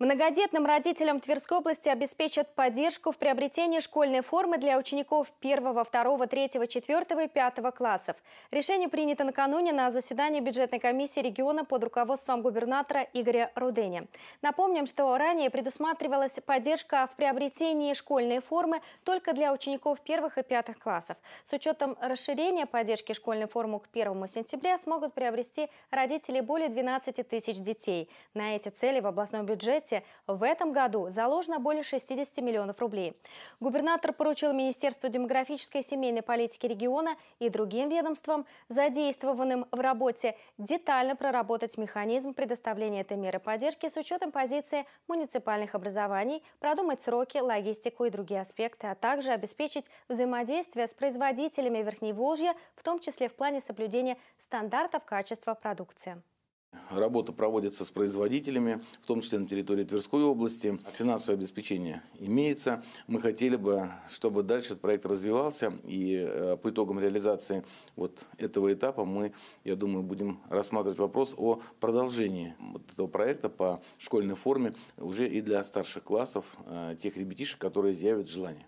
Многодетным родителям Тверской области обеспечат поддержку в приобретении школьной формы для учеников 1, 2, 3, 4 и 5 классов. Решение принято накануне на заседании бюджетной комиссии региона под руководством губернатора Игоря Рудени. Напомним, что ранее предусматривалась поддержка в приобретении школьной формы только для учеников 1 и 5 классов. С учетом расширения поддержки школьной формы к 1 сентября смогут приобрести родители более 12 тысяч детей. На эти цели в областном бюджете проекте в этом году заложено более 60 миллионов рублей. Губернатор поручил Министерству демографической и семейной политики региона и другим ведомствам, задействованным в работе, детально проработать механизм предоставления этой меры поддержки с учетом позиции муниципальных образований, продумать сроки, логистику и другие аспекты, а также обеспечить взаимодействие с производителями Верхней Верхневолжья, в том числе в плане соблюдения стандартов качества продукции. Работа проводится с производителями, в том числе на территории Тверской области. Финансовое обеспечение имеется. Мы хотели бы, чтобы дальше этот проект развивался. И э, по итогам реализации вот этого этапа мы, я думаю, будем рассматривать вопрос о продолжении вот этого проекта по школьной форме уже и для старших классов, э, тех ребятишек, которые изъявят желание.